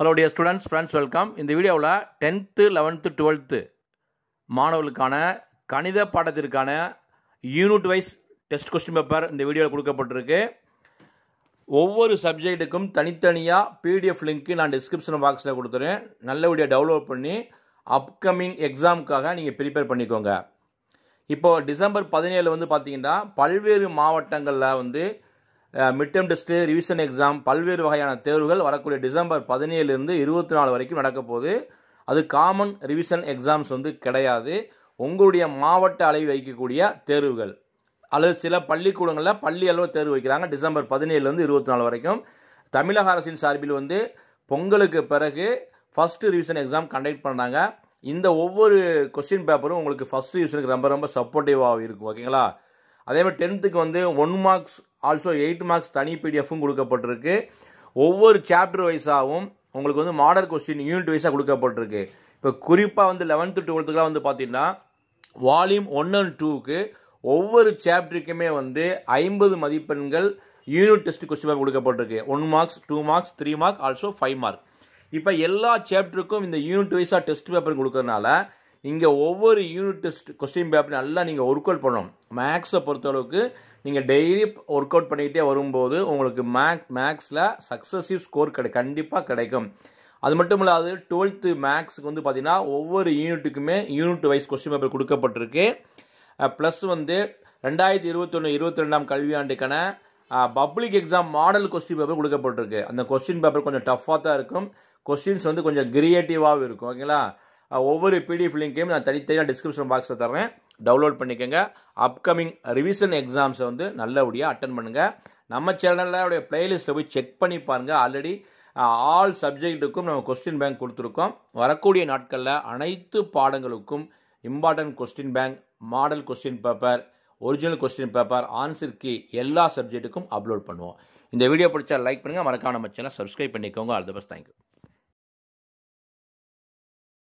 hello dear students friends welcome இந்த வீடியோவில் tenth eleventh twelfth மாணவர்களுக்கான கணித பாடத்திற்கான unit wise test question paper இந்த வீடியோவில் கொடுக்கப்பட்டிருக்கு ஒவ்வொரு சப்ஜெக்ட்டுக்கும் தனித்தனியாக பிடிஎஃப் லிங்க்கு நான் டிஸ்கிரிப்ஷன் பாக்ஸில் கொடுத்துறேன் நல்ல வீடியோ டவுன்லோட் பண்ணி அப்கமிங் எக்ஸாமுக்காக நீங்கள் ப்ரிப்பேர் பண்ணிக்கோங்க இப்போது டிசம்பர் பதினேழு வந்து பார்த்தீங்கன்னா பல்வேறு மாவட்டங்களில் வந்து midterm test test revision exam பல்வேறு வகையான தேர்வுகள் வரக்கூடிய டிசம்பர் பதினேழுலேருந்து இருபத்தி நாலு வரைக்கும் நடக்க போகுது அது காமன் ரிவிஷன் எக்ஸாம்ஸ் வந்து கிடையாது உங்களுடைய மாவட்ட அளவில் வைக்கக்கூடிய தேர்வுகள் அல்லது சில பள்ளிக்கூடங்களில் பள்ளி அளவு தேர்வு வைக்கிறாங்க டிசம்பர் பதினேழுலேருந்து இருபத்தி நாலு வரைக்கும் தமிழக அரசின் சார்பில் வந்து பொங்கலுக்கு பிறகு ஃபஸ்ட்டு ரிவிஷன் எக்ஸாம் கண்டக்ட் பண்ணாங்க இந்த ஒவ்வொரு கொஸ்டின் பேப்பரும் உங்களுக்கு ஃபஸ்ட் ரிவிஷனுக்கு ரொம்ப ரொம்ப சப்போர்ட்டிவாக இருக்கும் ஓகேங்களா அதே மாதிரி டென்த்துக்கு வந்து one marks also eight marks தனி பிடிஎஃப்பும் கொடுக்கப்பட்டிருக்கு ஒவ்வொரு சாப்டர் வைஸாகவும் உங்களுக்கு வந்து மாடல் கொஸ்டின் யூனிட் வைஸாக கொடுக்கப்பட்டிருக்கு இப்போ குறிப்பாக வந்து லெவன்த்து டுவெல்த்துக்குலாம் வந்து பார்த்தீங்கன்னா வால்யூம் ஒன் அண்ட் டூக்கு ஒவ்வொரு சாப்டருக்குமே வந்து ஐம்பது மதிப்பெண்கள் யூனிட் டெஸ்ட் கொஸ்டின் பேப்பர் கொடுக்கப்பட்டிருக்கு one marks two marks three mark also five mark இப்போ எல்லா சாப்டருக்கும் இந்த யூனிட் வைஸாக டெஸ்ட் பேப்பர் கொடுக்கறதுனால இங்கே ஒவ்வொரு யூனிட் டெஸ்ட் கொஸ்டின் பேப்பர் நல்லா நீங்கள் ஒர்க் அவுட் பண்ணணும் மேக்ஸை பொறுத்தளவுக்கு நீங்கள் டெய்லி ஒர்க் அவுட் பண்ணிக்கிட்டே வரும்போது உங்களுக்கு மேக் மேக்ஸில் சக்ஸஸிவ் ஸ்கோர் கிடை கண்டிப்பாக கிடைக்கும் அது மட்டும் இல்லாது டுவெல்த்து மேக்ஸுக்கு வந்து பார்த்தீங்கன்னா ஒவ்வொரு யூனிட்டுக்குமே யூனிட் வைஸ் கொஸ்டின் பேப்பர் கொடுக்கப்பட்டிருக்கு ப்ளஸ் வந்து ரெண்டாயிரத்தி இருபத்தொன்று இருபத்தி ரெண்டாம் கல்வியாண்டுக்கான public exam model question paper கொடுக்கப்பட்டிருக்கு அந்த கொஸ்டின் பேப்பர் கொஞ்சம் டஃப்பாக தான் இருக்கும் கொஸ்டின்ஸ் வந்து கொஞ்சம் கிரியேட்டிவாகவும் இருக்கும் ஓகேங்களா ஒவ்வொரு பிடிஎஃப் லிங்க்கையும் நான் தனித்தனியாக டிஸ்கிரிப்ஷன் பாக்ஸில் தரேன் டவுன்லோட் பண்ணிக்கோங்க அப்கமிங் ரிவிஷன் எக்ஸாம்ஸை வந்து நல்லபடியாக அட்டன் பண்ணுங்கள் நம்ம சேனலோடைய பிளேலிஸ்ட்டில் போய் செக் பண்ணி பாருங்கள் ஆல்ரெடி ஆல் சப்ஜெக்ட்டுக்கும் நம்ம கொஸ்டின் பேங்க் கொடுத்துருக்கோம் வரக்கூடிய நாட்களில் அனைத்து பாடங்களுக்கும் important question bank model question paper original question paper answer key எல்லா சப்ஜெக்ட்டுக்கும் அப்லோட் பண்ணுவோம் இந்த வீடியோ பிடிச்சா லைக் பண்ணுங்கள் மறக்காம நம்ம சேனல் சப்ஸ்கிரைப் பண்ணிக்கோங்க ஆல் த பெஸ்ட் தேங்க்யூ